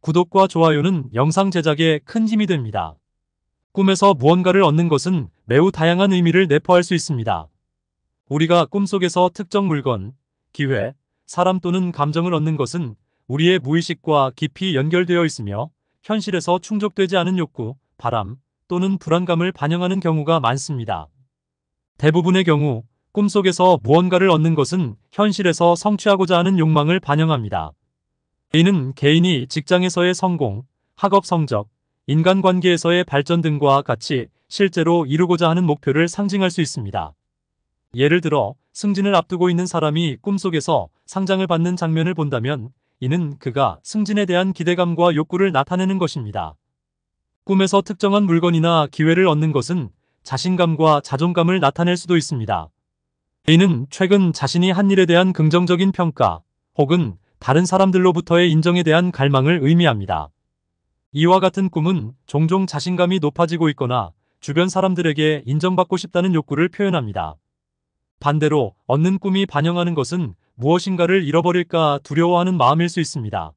구독과 좋아요는 영상 제작에 큰 힘이 됩니다. 꿈에서 무언가를 얻는 것은 매우 다양한 의미를 내포할 수 있습니다. 우리가 꿈속에서 특정 물건, 기회, 사람 또는 감정을 얻는 것은 우리의 무의식과 깊이 연결되어 있으며 현실에서 충족되지 않은 욕구, 바람 또는 불안감을 반영하는 경우가 많습니다. 대부분의 경우 꿈속에서 무언가를 얻는 것은 현실에서 성취하고자 하는 욕망을 반영합니다. 이는 개인이 직장에서의 성공, 학업 성적, 인간관계에서의 발전 등과 같이 실제로 이루고자 하는 목표를 상징할 수 있습니다. 예를 들어 승진을 앞두고 있는 사람이 꿈속에서 상장을 받는 장면을 본다면 이는 그가 승진에 대한 기대감과 욕구를 나타내는 것입니다. 꿈에서 특정한 물건이나 기회를 얻는 것은 자신감과 자존감을 나타낼 수도 있습니다. 이는 최근 자신이 한 일에 대한 긍정적인 평가 혹은 다른 사람들로부터의 인정에 대한 갈망을 의미합니다. 이와 같은 꿈은 종종 자신감이 높아지고 있거나 주변 사람들에게 인정받고 싶다는 욕구를 표현합니다. 반대로 얻는 꿈이 반영하는 것은 무엇인가를 잃어버릴까 두려워하는 마음일 수 있습니다.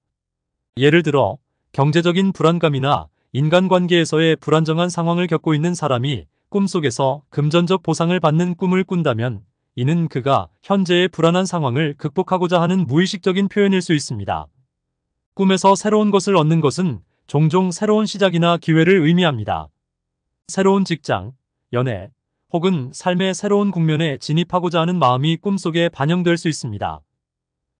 예를 들어 경제적인 불안감이나 인간관계에서의 불안정한 상황을 겪고 있는 사람이 꿈속에서 금전적 보상을 받는 꿈을 꾼다면 이는 그가 현재의 불안한 상황을 극복하고자 하는 무의식적인 표현일 수 있습니다. 꿈에서 새로운 것을 얻는 것은 종종 새로운 시작이나 기회를 의미합니다. 새로운 직장, 연애, 혹은 삶의 새로운 국면에 진입하고자 하는 마음이 꿈속에 반영될 수 있습니다.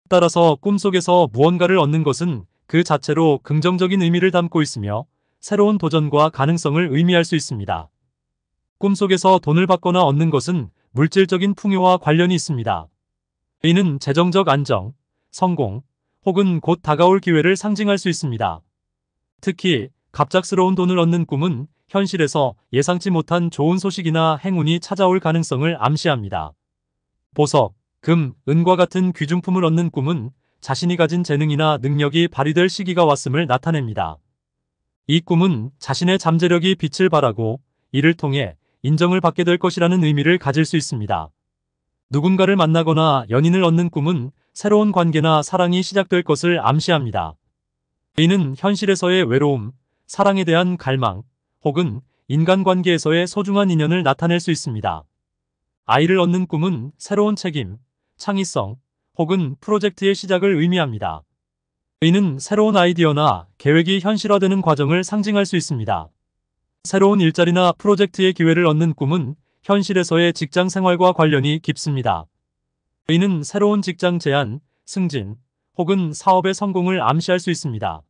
따라서 꿈속에서 무언가를 얻는 것은 그 자체로 긍정적인 의미를 담고 있으며 새로운 도전과 가능성을 의미할 수 있습니다. 꿈속에서 돈을 받거나 얻는 것은 물질적인 풍요와 관련이 있습니다. 이는 재정적 안정, 성공, 혹은 곧 다가올 기회를 상징할 수 있습니다. 특히 갑작스러운 돈을 얻는 꿈은 현실에서 예상치 못한 좋은 소식이나 행운이 찾아올 가능성을 암시합니다. 보석, 금, 은과 같은 귀중품을 얻는 꿈은 자신이 가진 재능이나 능력이 발휘될 시기가 왔음을 나타냅니다. 이 꿈은 자신의 잠재력이 빛을 발하고 이를 통해 인정을 받게 될 것이라는 의미를 가질 수 있습니다. 누군가를 만나거나 연인을 얻는 꿈은 새로운 관계나 사랑이 시작될 것을 암시합니다. 이는 현실에서의 외로움, 사랑에 대한 갈망, 혹은 인간관계에서의 소중한 인연을 나타낼 수 있습니다. 아이를 얻는 꿈은 새로운 책임, 창의성, 혹은 프로젝트의 시작을 의미합니다. 이는 새로운 아이디어나 계획이 현실화되는 과정을 상징할 수 있습니다. 새로운 일자리나 프로젝트의 기회를 얻는 꿈은 현실에서의 직장 생활과 관련이 깊습니다. 이는 새로운 직장 제안, 승진, 혹은 사업의 성공을 암시할 수 있습니다.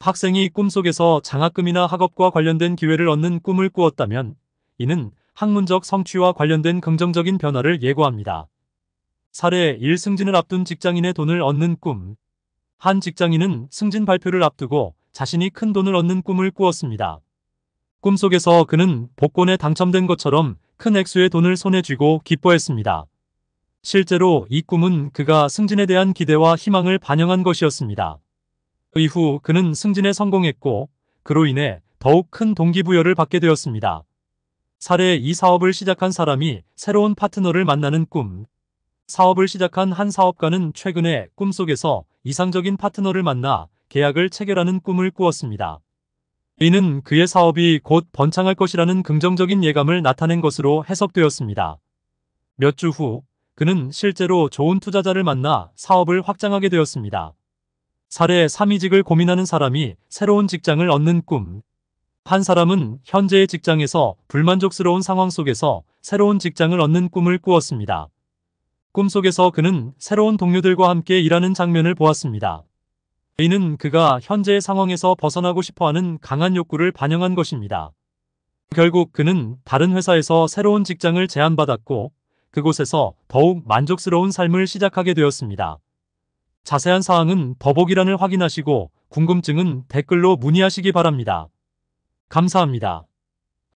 학생이 꿈속에서 장학금이나 학업과 관련된 기회를 얻는 꿈을 꾸었다면 이는 학문적 성취와 관련된 긍정적인 변화를 예고합니다. 사례 1. 승진을 앞둔 직장인의 돈을 얻는 꿈 한 직장인은 승진 발표를 앞두고 자신이 큰 돈을 얻는 꿈을 꾸었습니다. 꿈속에서 그는 복권에 당첨된 것처럼 큰 액수의 돈을 손에 쥐고 기뻐했습니다. 실제로 이 꿈은 그가 승진에 대한 기대와 희망을 반영한 것이었습니다. 이후 그는 승진에 성공했고 그로 인해 더욱 큰 동기부여를 받게 되었습니다. 사례 이 사업을 시작한 사람이 새로운 파트너를 만나는 꿈. 사업을 시작한 한 사업가는 최근에 꿈속에서 이상적인 파트너를 만나 계약을 체결하는 꿈을 꾸었습니다. 이는 그의 사업이 곧 번창할 것이라는 긍정적인 예감을 나타낸 것으로 해석되었습니다. 몇 주 후 그는 실제로 좋은 투자자를 만나 사업을 확장하게 되었습니다. 사례 3이직을 고민하는 사람이 새로운 직장을 얻는 꿈. 한 사람은 현재의 직장에서 불만족스러운 상황 속에서 새로운 직장을 얻는 꿈을 꾸었습니다. 꿈속에서 그는 새로운 동료들과 함께 일하는 장면을 보았습니다. 이는 그가 현재의 상황에서 벗어나고 싶어하는 강한 욕구를 반영한 것입니다. 결국 그는 다른 회사에서 새로운 직장을 제안받았고 그곳에서 더욱 만족스러운 삶을 시작하게 되었습니다. 자세한 사항은 더보기란을 확인하시고 궁금증은 댓글로 문의하시기 바랍니다. 감사합니다.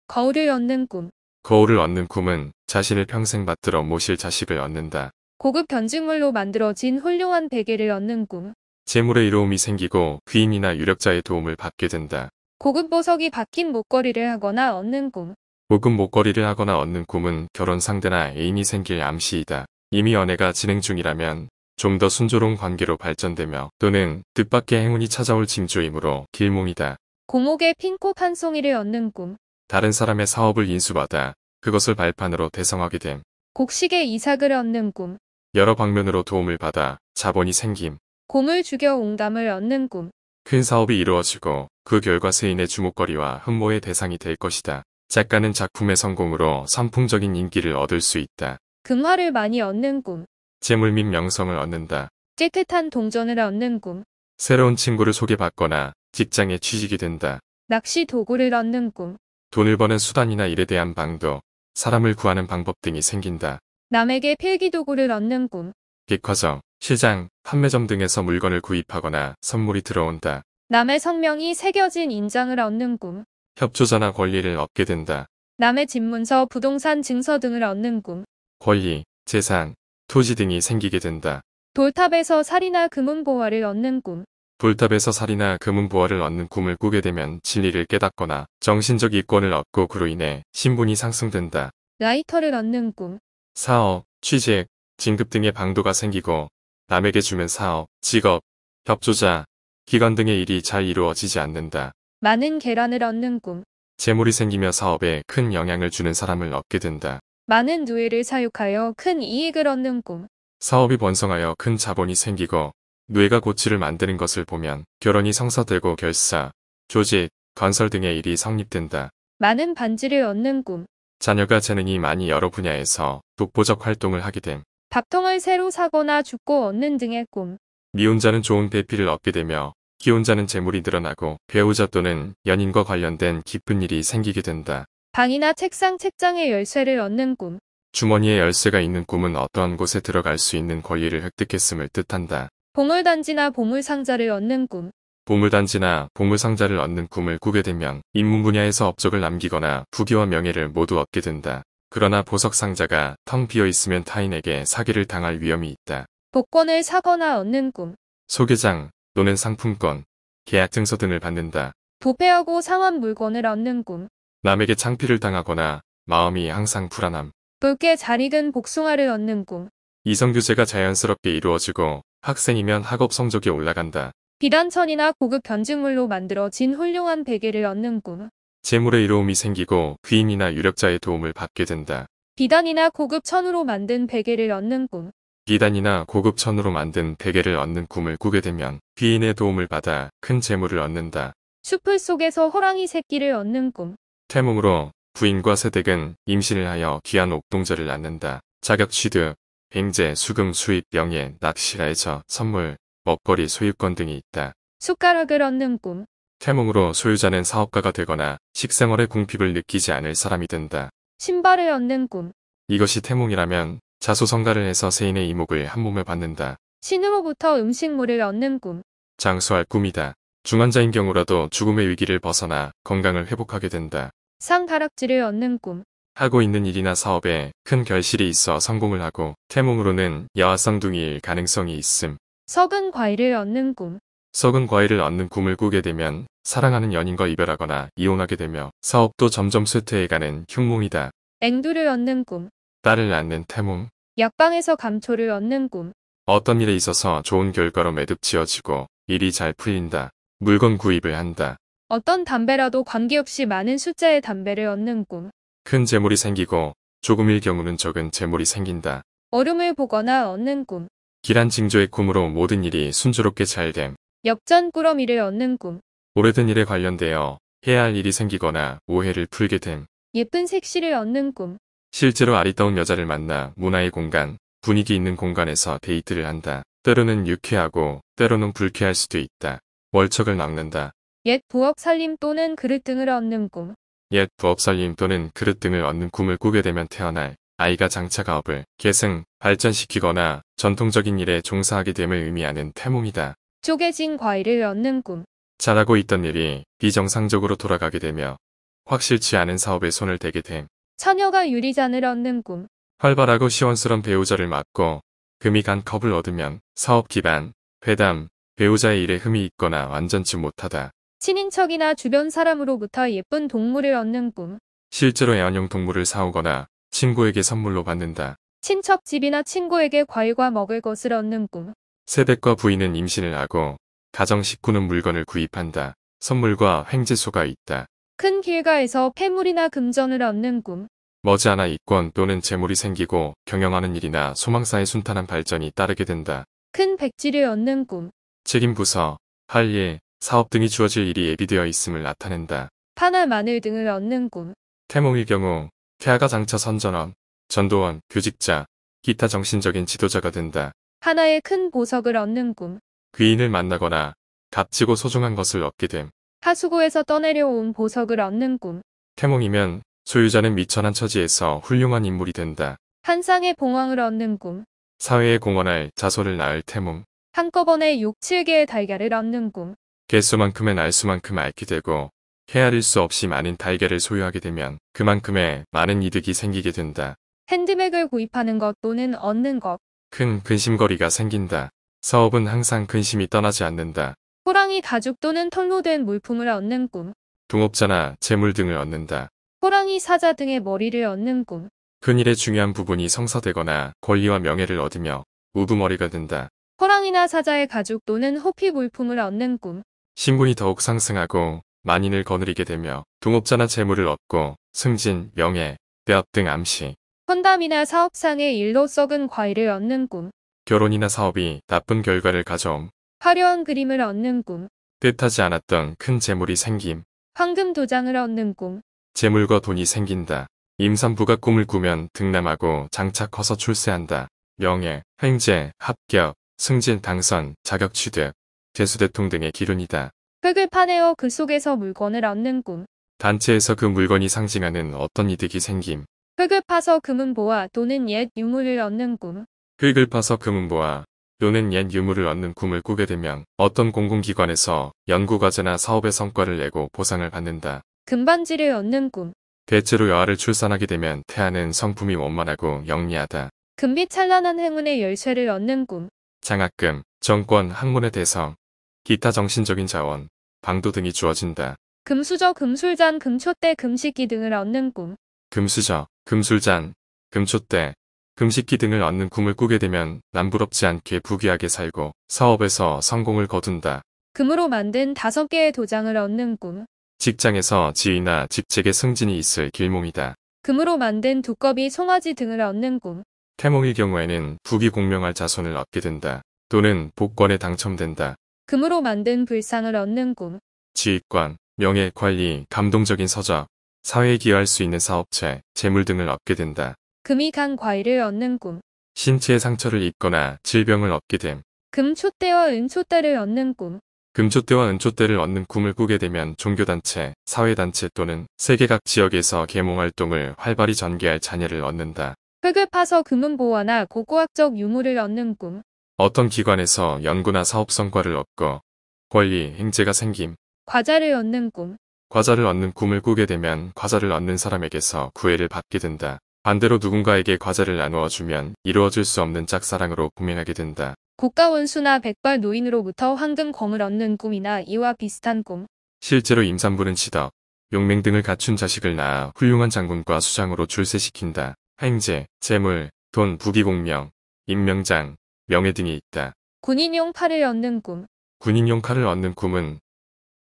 거울을 얻는 꿈 거울을 얻는 꿈은 자신을 평생 받들어 모실 자식을 얻는다. 고급 견직물로 만들어진 훌륭한 베개를 얻는 꿈 재물의 이로움이 생기고 귀인이나 유력자의 도움을 받게 된다. 고급 보석이 박힌 목걸이를 하거나 얻는 꿈. 고급 목걸이를 하거나 얻는 꿈은 결혼 상대나 애인이 생길 암시이다. 이미 연애가 진행 중이라면 좀 더 순조로운 관계로 발전되며 또는 뜻밖의 행운이 찾아올 징조이므로 길몽이다 고목에 핀코판 송이를 얻는 꿈. 다른 사람의 사업을 인수받아 그것을 발판으로 대성하게 됨. 곡식에 이삭을 얻는 꿈. 여러 방면으로 도움을 받아 자본이 생김. 곰을 죽여 옹담을 얻는 꿈. 큰 그 사업이 이루어지고 그 결과 세인의 주목거리와 흠모의 대상이 될 것이다. 작가는 작품의 성공으로 선풍적인 인기를 얻을 수 있다. 금화를 많이 얻는 꿈. 재물 및 명성을 얻는다. 깨끗한 동전을 얻는 꿈. 새로운 친구를 소개받거나 직장에 취직이 된다. 낚시 도구를 얻는 꿈. 돈을 버는 수단이나 일에 대한 방도, 사람을 구하는 방법 등이 생긴다. 남에게 필기 도구를 얻는 꿈. 백화점, 시장, 판매점 등에서 물건을 구입하거나 선물이 들어온다. 남의 성명이 새겨진 인장을 얻는 꿈. 협조자나 권리를 얻게 된다. 남의 집 문서, 부동산 증서 등을 얻는 꿈. 권리, 재산, 토지 등이 생기게 된다. 돌탑에서 살이나 금은 보화를 얻는 꿈. 돌탑에서 살이나 금은 보화를 얻는 꿈을 꾸게 되면 진리를 깨닫거나 정신적 이권을 얻고 그로 인해 신분이 상승된다. 라이터를 얻는 꿈. 사업, 취직, 진급 등의 방도가 생기고 남에게 주면 사업, 직업, 협조자, 기관 등의 일이 잘 이루어지지 않는다. 많은 계란을 얻는 꿈. 재물이 생기며 사업에 큰 영향을 주는 사람을 얻게 된다. 많은 누에를 사육하여 큰 이익을 얻는 꿈. 사업이 번성하여 큰 자본이 생기고 누에가 고치를 만드는 것을 보면 결혼이 성사되고 결사, 조직, 건설 등의 일이 성립된다. 많은 반지를 얻는 꿈. 자녀가 재능이 많이 여러 분야에서 독보적 활동을 하게 됨. 밥통을 새로 사거나 죽고 얻는 등의 꿈. 미혼자는 좋은 배필을 얻게 되며 기혼자는 재물이 늘어나고 배우자 또는 연인과 관련된 기쁜 일이 생기게 된다. 방이나 책상, 책장의 열쇠를 얻는 꿈. 주머니에 열쇠가 있는 꿈은 어떠한 곳에 들어갈 수 있는 권리를 획득했음을 뜻한다. 보물단지나 보물상자를 얻는 꿈. 보물단지나 보물상자를 얻는 꿈을 꾸게 되면 인문 분야에서 업적을 남기거나 부귀와 명예를 모두 얻게 된다. 그러나 보석 상자가 텅 비어 있으면 타인에게 사기를 당할 위험이 있다. 복권을 사거나 얻는 꿈. 소개장, 노는 상품권, 계약 증서 등을 받는다. 부패하고 상한 물건을 얻는 꿈. 남에게 창피를 당하거나 마음이 항상 불안함. 붉게 잘 익은 복숭아를 얻는 꿈. 이성교제가 자연스럽게 이루어지고 학생이면 학업 성적이 올라간다. 비단천이나 고급 변증물로 만들어진 훌륭한 베개를 얻는 꿈. 재물의 이로움이 생기고 귀인이나 유력자의 도움을 받게 된다. 비단이나 고급 천으로 만든 베개를 얻는 꿈. 비단이나 고급 천으로 만든 베개를 얻는 꿈을 꾸게 되면 귀인의 도움을 받아 큰 재물을 얻는다. 숲풀 속에서 호랑이 새끼를 얻는 꿈. 태몽으로 부인과 새댁은 임신을 하여 귀한 옥동자를 낳는다. 자격 취득, 횡재, 수금, 수입, 명예, 낚시라에서 선물, 먹거리 소유권 등이 있다. 숟가락을 얻는 꿈. 태몽으로 소유자는 사업가가 되거나 식생활의 궁핍을 느끼지 않을 사람이 된다. 신발을 얻는 꿈. 이것이 태몽이라면 자수성가를 해서 세인의 이목을 한 몸에 받는다. 신으로부터 음식물을 얻는 꿈. 장수할 꿈이다. 중환자인 경우라도 죽음의 위기를 벗어나 건강을 회복하게 된다. 상가락지를 얻는 꿈. 하고 있는 일이나 사업에 큰 결실이 있어 성공을 하고 태몽으로는 여하쌍둥이일 가능성이 있음. 석은 과일을 얻는 꿈. 썩은 과일을 얻는 꿈을 꾸게 되면 사랑하는 연인과 이별하거나 이혼하게 되며 사업도 점점 쇠퇴해가는 흉몽이다. 앵두를 얻는 꿈. 딸을 낳는 태몽. 약방에서 감초를 얻는 꿈. 어떤 일에 있어서 좋은 결과로 매듭지어지고 일이 잘 풀린다. 물건 구입을 한다. 어떤 담배라도 관계없이 많은 숫자의 담배를 얻는 꿈. 큰 재물이 생기고 조금일 경우는 적은 재물이 생긴다. 얼음을 보거나 얻는 꿈. 길한 징조의 꿈으로 모든 일이 순조롭게 잘됨. 역전 꾸러미를 얻는 꿈. 오래된 일에 관련되어 해야 할 일이 생기거나 오해를 풀게 됨. 예쁜 색시를 얻는 꿈. 실제로 아리따운 여자를 만나 문화의 공간, 분위기 있는 공간에서 데이트를 한다. 때로는 유쾌하고 때로는 불쾌할 수도 있다. 월척을 낚는다. 옛 부엌 살림 또는 그릇 등을 얻는 꿈. 옛부엌 살림 또는 그릇 등을 얻는 꿈을 꾸게 되면 태어날 아이가 장차 가업을 계승, 발전시키거나 전통적인 일에 종사하게 됨을 의미하는 태몽이다. 쪼개진 과일을 얻는 꿈. 잘하고 있던 일이 비정상적으로 돌아가게 되며 확실치 않은 사업에 손을 대게 됨. 처녀가 유리잔을 얻는 꿈. 활발하고 시원스런 배우자를 맡고 금이 간 컵을 얻으면 사업 기반, 회담, 배우자의 일에 흠이 있거나 완전치 못하다. 친인척이나 주변 사람으로부터 예쁜 동물을 얻는 꿈. 실제로 애완용 동물을 사오거나 친구에게 선물로 받는다. 친척집이나 친구에게 과일과 먹을 것을 얻는 꿈. 새댁과 부인은 임신을 하고 가정 식구는 물건을 구입한다. 선물과 횡재소가 있다. 큰 길가에서 폐물이나 금전을 얻는 꿈. 머지않아 이권 또는 재물이 생기고 경영하는 일이나 소망사의 순탄한 발전이 따르게 된다. 큰 백지를 얻는 꿈. 책임 부서, 할 일, 사업 등이 주어질 일이 예비되어 있음을 나타낸다. 파나 마늘 등을 얻는 꿈. 태몽의 경우 태아가 장차 선전원, 전도원, 교직자, 기타 정신적인 지도자가 된다. 하나의 큰 보석을 얻는 꿈. 귀인을 만나거나 값지고 소중한 것을 얻게 됨. 하수구에서 떠내려온 보석을 얻는 꿈. 태몽이면 소유자는 미천한 처지에서 훌륭한 인물이 된다. 한 쌍의 봉황을 얻는 꿈. 사회에 공헌할 자소를 낳을 태몽. 한꺼번에 6, 7개의 달걀을 얻는 꿈. 개수만큼의날수만큼 앓게 되고 헤아릴 수 없이 많은 달걀을 소유하게 되면 그만큼의 많은 이득이 생기게 된다. 핸드맥을 구입하는 것 또는 얻는 것. 큰 근심거리가 생긴다. 사업은 항상 근심이 떠나지 않는다. 호랑이 가죽 또는 털로 된 물품을 얻는 꿈. 동업자나 재물 등을 얻는다. 호랑이 사자 등의 머리를 얻는 꿈. 근일의 중요한 부분이 성사되거나 권리와 명예를 얻으며 우두머리가 된다. 호랑이나 사자의 가죽 또는 호피 물품을 얻는 꿈. 신분이 더욱 상승하고 만인을 거느리게 되며 동업자나 재물을 얻고 승진, 명예, 대합 등 암시, 혼담이나 사업상의 일로 썩은 과일을 얻는 꿈. 결혼이나 사업이 나쁜 결과를 가져옴. 화려한 그림을 얻는 꿈. 뜻하지 않았던 큰 재물이 생김. 황금 도장을 얻는 꿈. 재물과 돈이 생긴다. 임산부가 꿈을 꾸면 등남하고 장차 커서 출세한다. 명예, 횡재, 합격, 승진, 당선, 자격 취득, 재수대통 등의 기운이다 흙을 파내어 그 속에서 물건을 얻는 꿈. 단체에서 그 물건이 상징하는 어떤 이득이 생김. 흙을 파서 금은 보아 또는 옛 유물을 얻는 꿈. 흙을 파서 금은 보아 또는 옛 유물을 얻는 꿈을 꾸게 되면 어떤 공공기관에서 연구과제나 사업의 성과를 내고 보상을 받는다. 금반지를 얻는 꿈. 대체로 여아를 출산하게 되면 태아는 성품이 원만하고 영리하다. 금빛 찬란한 행운의 열쇠를 얻는 꿈. 장학금, 정권, 학문의 대성, 기타 정신적인 자원, 방도 등이 주어진다. 금수저, 금술잔, 금초대, 금식기 등을 얻는 꿈. 금수저, 금술잔, 금촛대, 금식기 등을 얻는 꿈을 꾸게 되면 남부럽지 않게 부귀하게 살고 사업에서 성공을 거둔다. 금으로 만든 다섯 개의 도장을 얻는 꿈. 직장에서 지위나 직책의 승진이 있을 길몽이다. 금으로 만든 두꺼비 송아지 등을 얻는 꿈. 태몽일 경우에는 부귀 공명할 자손을 얻게 된다. 또는 복권에 당첨된다. 금으로 만든 불상을 얻는 꿈. 지휘관, 명예, 관리, 감동적인 서적, 사회에 기여할 수 있는 사업체, 재물 등을 얻게 된다. 금이 간 과일을 얻는 꿈. 신체의 상처를 입거나 질병을 얻게 됨. 금초대와은초대를 얻는 꿈. 금초대와은초대를 얻는 꿈을 꾸게 되면 종교단체, 사회단체 또는 세계 각 지역에서 계몽활동을 활발히 전개할 자녀를 얻는다. 흙을 파서 금은 보화나 고고학적 유물을 얻는 꿈. 어떤 기관에서 연구나 사업 성과를 얻고 권리, 행제가 생김. 과자를 얻는 꿈. 과자를 얻는 꿈을 꾸게 되면 과자를 얻는 사람에게서 구애를 받게 된다. 반대로 누군가에게 과자를 나누어주면 이루어질 수 없는 짝사랑으로 고민하게 된다. 국가 원수나 백발 노인으로부터 황금검을 얻는 꿈이나 이와 비슷한 꿈. 실제로 임산부는 치덕, 용맹 등을 갖춘 자식을 낳아 훌륭한 장군과 수장으로 출세시킨다. 행제, 재물, 돈, 부귀공명, 임명장, 명예 등이 있다. 군인용 팔을 얻는 꿈. 군인용 칼을 얻는 꿈은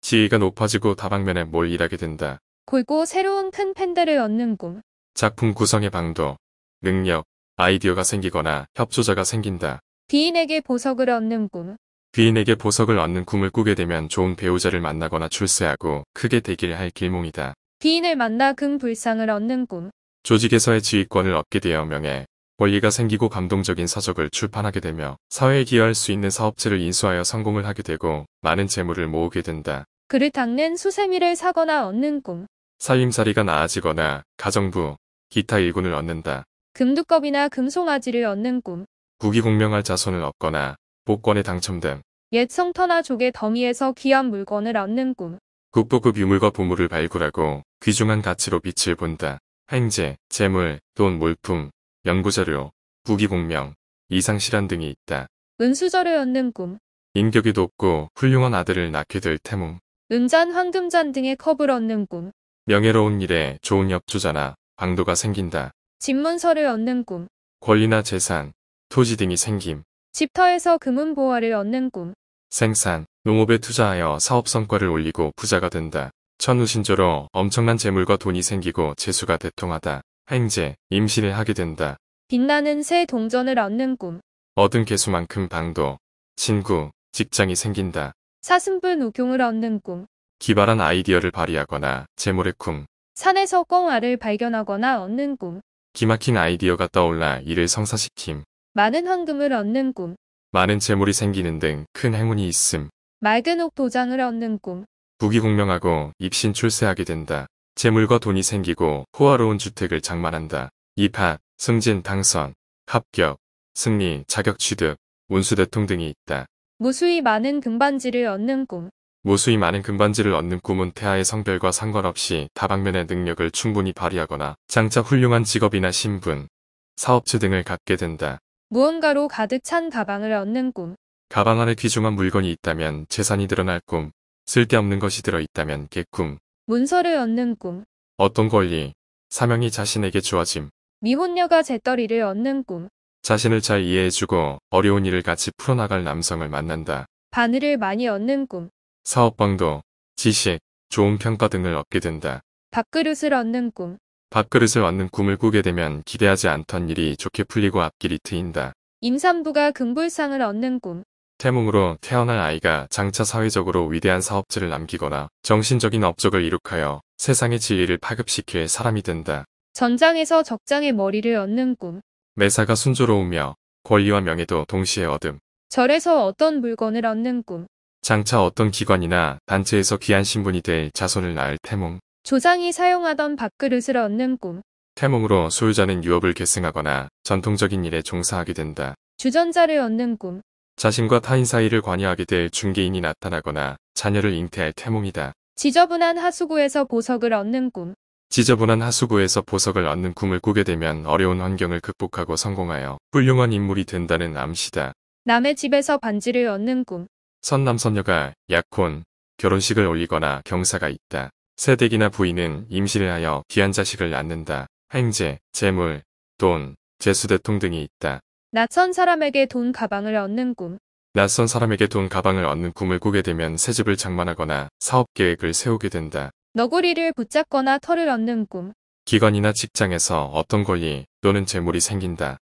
지위가 높아지고 다방면에 몰일하게 된다. 골고 새로운 큰 팬들을 얻는 꿈. 작품 구성의 방도, 능력, 아이디어가 생기거나 협조자가 생긴다. 귀인에게 보석을 얻는 꿈. 귀인에게 보석을 얻는 꿈을 꾸게 되면 좋은 배우자를 만나거나 출세하고 크게 되기를 할 길몽이다. 귀인을 만나 금불상을 얻는 꿈. 조직에서의 지휘권을 얻게 되어 명예, 권리가 생기고 감동적인 서적을 출판하게 되며 사회에 기여할 수 있는 사업체를 인수하여 성공을 하게 되고 많은 재물을 모으게 된다. 그를 닦는 수세미를 사거나 얻는 꿈, 사임살이가 나아지거나 가정부, 기타 일군을 얻는다. 금두껍이나 금송아지를 얻는 꿈, 부귀공명할 자손을 얻거나 복권에 당첨됨. 옛 성터나 조개 더미에서 귀한 물건을 얻는 꿈, 국보급 유물과 보물을 발굴하고 귀중한 가치로 빛을 본다. 횡재, 재물, 돈, 물품 연구자료, 부귀공명, 이상실현 등이 있다. 은수저를 얻는 꿈, 인격이 높고 훌륭한 아들을 낳게 될 태몽. 은잔, 황금잔 등의 컵을 얻는 꿈. 명예로운 일에 좋은 협조자나 방도가 생긴다. 집문서를 얻는 꿈. 권리나 재산, 토지 등이 생김. 집터에서 금은 보화를 얻는 꿈. 생산, 농업에 투자하여 사업 성과를 올리고 부자가 된다. 천우신조로 엄청난 재물과 돈이 생기고 재수가 대통하다. 행제, 임신을 하게 된다. 빛나는 새 동전을 얻는 꿈. 얻은 개수만큼 방도, 친구, 직장이 생긴다. 사슴분 녹용을 얻는 꿈. 기발한 아이디어를 발휘하거나 재물의 꿈. 산에서 꿩알을 발견하거나 얻는 꿈. 기막힌 아이디어가 떠올라 이를 성사시킴. 많은 황금을 얻는 꿈. 많은 재물이 생기는 등 큰 행운이 있음. 맑은 옥 도장을 얻는 꿈. 부귀공명하고 입신 출세하게 된다. 재물과 돈이 생기고 호화로운 주택을 장만한다. 입학, 승진, 당선, 합격, 승리, 자격 취득, 운수 대통 등이 있다. 무수히 많은 금반지를 얻는 꿈. 무수히 많은 금반지를 얻는 꿈은 태아의 성별과 상관없이 다방면의 능력을 충분히 발휘하거나 장차 훌륭한 직업이나 신분, 사업체 등을 갖게 된다. 무언가로 가득 찬 가방을 얻는 꿈. 가방 안에 귀중한 물건이 있다면 재산이 늘어날 꿈, 쓸데없는 것이 들어있다면 개꿈. 문서를 얻는 꿈. 어떤 권리, 사명이 자신에게 주어짐. 미혼녀가 재떨이를 얻는 꿈. 자신을 잘 이해해주고 어려운 일을 같이 풀어나갈 남성을 만난다. 바늘을 많이 얻는 꿈. 사업방도 지식, 좋은 평가 등을 얻게 된다. 밥그릇을 얻는 꿈. 밥그릇을 얻는 꿈을 꾸게 되면 기대하지 않던 일이 좋게 풀리고 앞길이 트인다. 임산부가 금불상을 얻는 꿈. 태몽으로 태어날 아이가 장차 사회적으로 위대한 사업지를 남기거나 정신적인 업적을 이룩하여 세상의 진리를 파급시킬 사람이 된다. 전장에서 적장의 머리를 얻는 꿈. 매사가 순조로우며 권리와 명예도 동시에 얻음. 절에서 어떤 물건을 얻는 꿈. 장차 어떤 기관이나 단체에서 귀한 신분이 될 자손을 낳을 태몽. 조상이 사용하던 밥그릇을 얻는 꿈. 태몽으로 소유자는 유업을 계승하거나 전통적인 일에 종사하게 된다. 주전자를 얻는 꿈. 자신과 타인 사이를 관여하게 될 중개인이 나타나거나 자녀를 잉태할 태몽이다. 지저분한 하수구에서 보석을 얻는 꿈. 지저분한 하수구에서 보석을 얻는 꿈을 꾸게 되면 어려운 환경을 극복하고 성공하여 훌륭한 인물이 된다는 암시다. 남의 집에서 반지를 얻는 꿈. 선남선녀가 약혼, 결혼식을 올리거나 경사가 있다. 세댁이나 부인은 임신을 하여 귀한 자식을 낳는다. 행제, 재물, 돈, 재수대통 등이 있다. 낯선 사람에게 돈 가방을 얻는 꿈. 낯선 사람에게 돈 가방을 얻는 꿈을 꾸게 되면 새 집을 장만하거나 사업 계획을 세우게 된다. 너구리를 붙잡거나 털을 얻는 꿈. 기관이나 직장에서 어떤 권리 또는 재물이 생긴다.